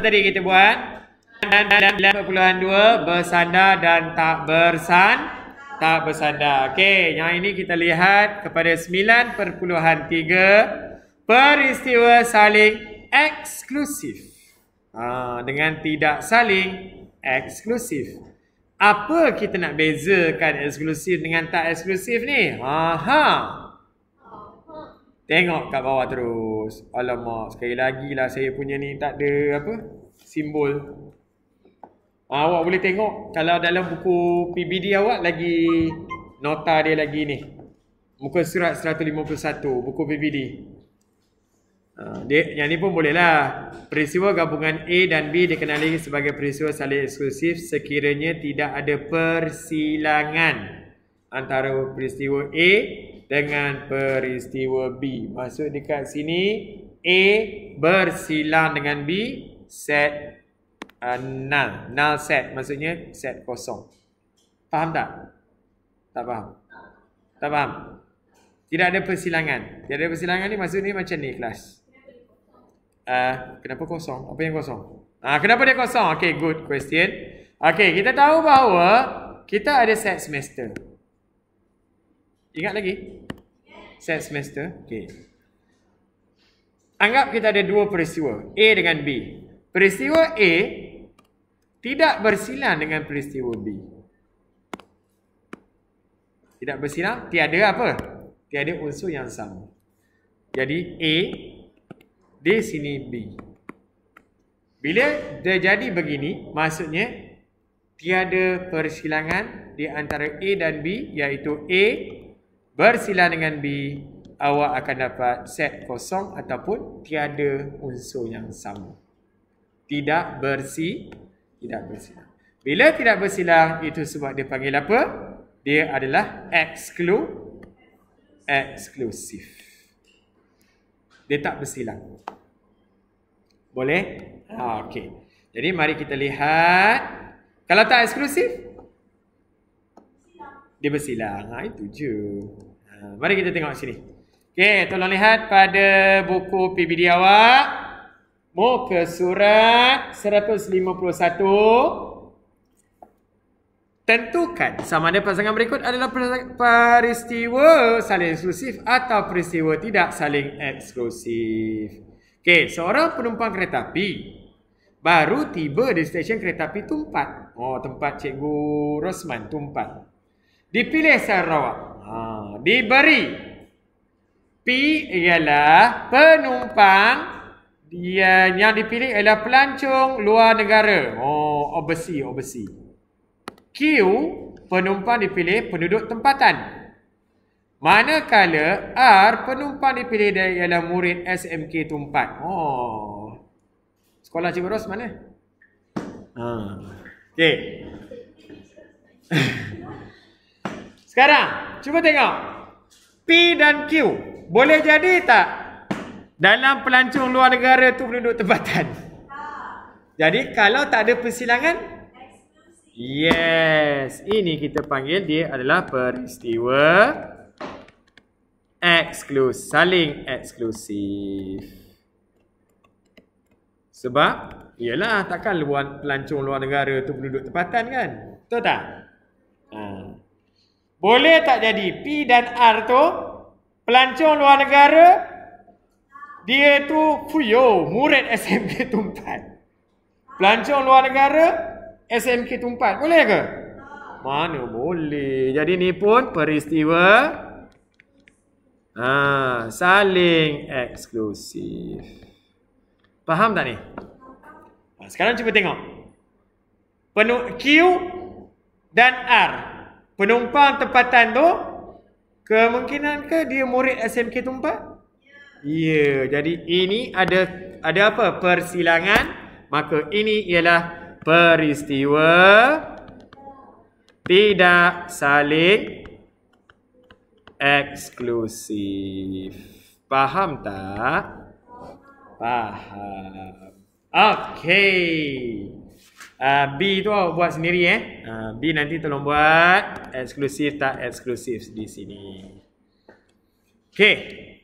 tadi kita buat dan dan dua bersandar dan tak bersan tak bersandar. Okey, yang ini kita lihat kepada 9.3 peristiwa saling eksklusif. Ha, dengan tidak saling eksklusif. Apa kita nak bezakan eksklusif dengan tak eksklusif ni? Ha ha. Tengok kat bawah terus bagus. Alamak, sekali lagi lah saya punya ni tak ada apa? Simbol. Ah, awak boleh tengok kalau dalam buku PBD awak lagi nota dia lagi ni. Muka surat 151, buku PBD. Ah, dia, yang ni pun boleh lah. Peristiwa gabungan A dan B dikenali sebagai peristiwa saling eksklusif sekiranya tidak ada persilangan antara peristiwa A dengan peristiwa B. Maksud dekat sini A bersilang dengan B set uh, null. Null set maksudnya set kosong. Faham tak? Tak faham. Tak faham. Tidak ada persilangan. Tidak ada persilangan ni maksud ni macam ni kelas. Uh, ah, kenapa kosong? Apa yang kosong? Ah uh, kenapa dia kosong? Okay good question. Okay kita tahu bahawa kita ada set semester. Ingat lagi? Set semester. Okay. Anggap kita ada dua peristiwa. A dengan B. Peristiwa A tidak bersilang dengan peristiwa B. Tidak bersilang. Tiada apa? Tiada unsur yang sama. Jadi A di sini B. Bila dia jadi begini, maksudnya tiada persilangan di antara A dan B iaitu A bersila dengan B awak akan dapat set kosong ataupun tiada unsur yang sama. Tidak bersi, tidak bersilang. Bila tidak bersilang, itu sebab dia panggil apa? Dia adalah exclu eksklusif. Dia tak bersilang. Boleh? Ha, okay. Jadi mari kita lihat. Kalau tak eksklusif, dia bersilang. Ha, itu Itu je. Eh, mari kita tengok sini. Okey, tolong lihat pada buku PBD awak. Muka surat 151. Tentukan sama ada pasangan berikut adalah peristiwa saling eksklusif atau peristiwa tidak saling eksklusif. Okey, seorang penumpang kereta api baru tiba di stesen kereta api Tumpat. Oh, tempat Cikgu Rosman Tumpat. Dipilih Sarawak. Haa diberi. P ialah penumpang dia yang dipilih ialah pelancong luar negara. Oh, obesi, obesi. Q, penumpang dipilih penduduk tempatan. Manakala R, penumpang dipilih dia ialah murid SMK Tumpat. Oh, sekolah Cikgu Ros mana? Ah. Ha. Okay. Sekarang, cuba tengok. P dan Q. Boleh jadi tak dalam pelancong luar negara tu penduduk tempatan? Jadi, kalau tak ada persilangan? Yes. Ini kita panggil dia adalah peristiwa eksklusif. Saling eksklusif. Sebab, ialah takkan luar, pelancong luar negara tu penduduk tempatan kan? Betul tak? Boleh tak jadi P dan R tu pelancong luar negara dia tu Fuyo, murid SMK Tumpat. Pelancong luar negara SMK Tumpat. Boleh ke? Mana boleh. Jadi ni pun peristiwa ha, saling eksklusif. Faham tak ni? Ah, sekarang cuba tengok. Penuh Q dan R penumpang tempatan tu kemungkinan ke dia murid SMK Tumpah? Ya. Ya, jadi ini ada ada apa? Persilangan. Maka ini ialah peristiwa tidak saling eksklusif. Faham tak? Faham. Okay. Uh, B tu awak buat sendiri eh. Uh, B nanti tolong buat eksklusif tak eksklusif di sini. Okay.